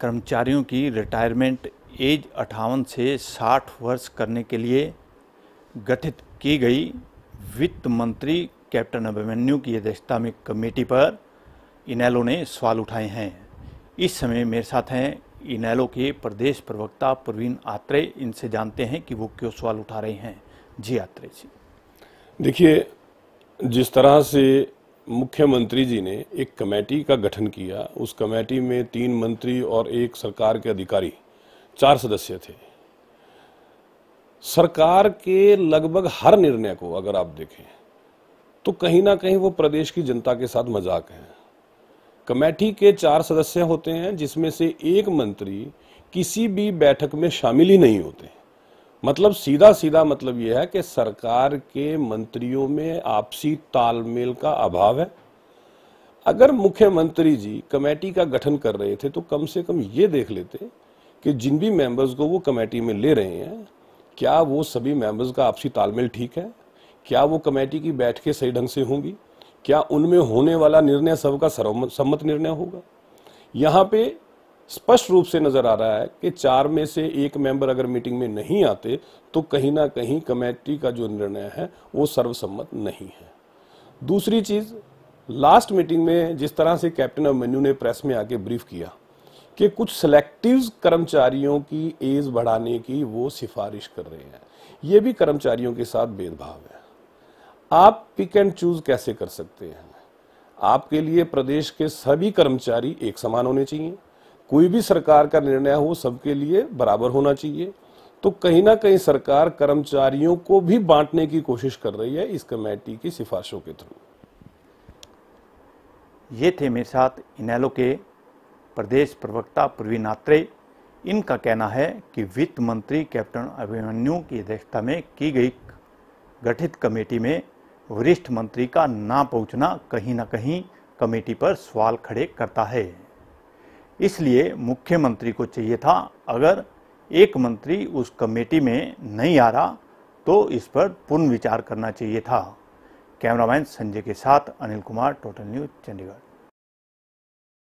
कर्मचारियों की retirement age अठावन से साठ वर्ष करने के लिए गठित की गई वित्त मंत्री कैप्टन अभिमन्यु की अध्यक्षता में कमेटी पर इनैलो ने सवाल उठाए हैं इस समय मेरे साथ हैं इनैलो के प्रदेश प्रवक्ता प्रवीण आत्रे इनसे जानते हैं कि वो क्यों सवाल उठा रहे हैं जी आत्रे जी देखिए जिस तरह से मुख्यमंत्री जी ने एक कमेटी का गठन किया उस कमेटी में तीन मंत्री और एक सरकार के अधिकारी चार सदस्य थे सरकार के लगभग हर निर्णय को अगर आप देखें तो कहीं ना कहीं वो प्रदेश की जनता के साथ मजाक है कमेटी के चार सदस्य होते हैं जिसमें से एक मंत्री किसी भी बैठक में शामिल ही नहीं होते मतलब सीधा सीधा मतलब यह है कि सरकार के मंत्रियों में आपसी तालमेल का अभाव है अगर मुख्यमंत्री जी कमेटी का गठन कर रहे थे तो कम से कम ये देख लेते कि जिन भी मेंबर्स को वो कमेटी में ले रहे हैं क्या वो सभी मेंबर्स का आपसी तालमेल ठीक है क्या वो कमेटी की बैठकें सही ढंग से होंगी क्या उनमें होने वाला निर्णय सबका सर्वसम्मत निर्णय होगा यहाँ पे स्पष्ट रूप से नजर आ रहा है कि चार में से एक मेंबर अगर मीटिंग में नहीं आते तो कहीं ना कहीं कमेटी का जो निर्णय है वो सर्वसम्मत नहीं है दूसरी चीज लास्ट मीटिंग में जिस तरह से कैप्टन अभिमन्यू ने प्रेस में आके ब्रीफ किया कि कुछ सिलेक्टिव कर्मचारियों की एज बढ़ाने की वो सिफारिश कर रहे हैं ये भी कर्मचारियों के साथ भेदभाव है आप पिक एंड चूज कैसे कर सकते हैं आपके लिए प्रदेश के सभी कर्मचारी एक समान होने चाहिए कोई भी सरकार का निर्णय हो सबके लिए बराबर होना चाहिए तो कहीं ना कहीं सरकार कर्मचारियों को भी बांटने की कोशिश कर रही है इस कमेटी की सिफारिशों के थ्रू ये थे मेरे साथ इनैलो के प्रदेश प्रवक्ता प्रवीण आत्रे इनका कहना है कि वित्त मंत्री कैप्टन अभिमन्यु की अध्यक्षता में की गई गठित कमेटी में वरिष्ठ मंत्री का ना पहुंचना कहीं ना कहीं कमेटी पर सवाल खड़े करता है इसलिए मुख्यमंत्री को चाहिए था अगर एक मंत्री उस कमेटी में नहीं आ रहा तो इस पर पुनर्विचार विचार करना चाहिए था कैमरामैन संजय के साथ अनिल कुमार टोटल न्यूज चंडीगढ़